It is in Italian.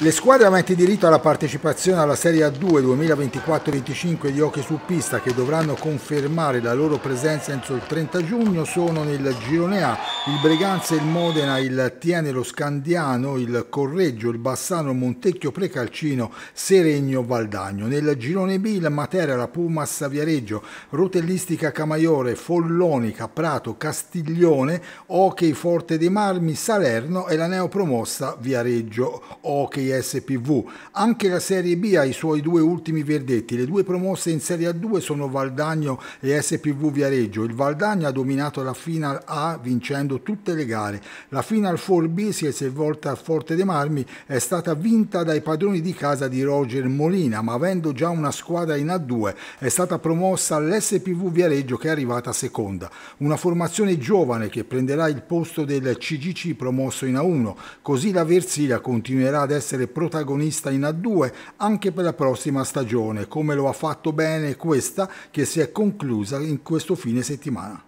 Le squadre aventi diritto alla partecipazione alla Serie A2 2024-25 di hockey su pista che dovranno confermare la loro presenza entro il 30 giugno sono nel girone A il Breganza, il Modena, il Tiene, lo Scandiano, il Correggio, il Bassano, il Montecchio, Precalcino, Seregno, Valdagno. Nel girone B il Matera, la Pumas, Viareggio, Rotellistica, Camaiore, Follonica, Prato, Castiglione, Hockey, Forte dei Marmi, Salerno e la neopromossa Viareggio Hockey SPV. Anche la Serie B ha i suoi due ultimi verdetti. Le due promosse in Serie A2 sono Valdagno e SPV Viareggio. Il Valdagno ha dominato la Final A vincendo tutte le gare. La Final 4B si è svolta a Forte dei Marmi, è stata vinta dai padroni di casa di Roger Molina, ma avendo già una squadra in A2 è stata promossa all'SPV Viareggio che è arrivata seconda. Una formazione giovane che prenderà il posto del CGC promosso in A1, così la Versilia continuerà ad essere essere protagonista in A2 anche per la prossima stagione, come lo ha fatto bene questa che si è conclusa in questo fine settimana.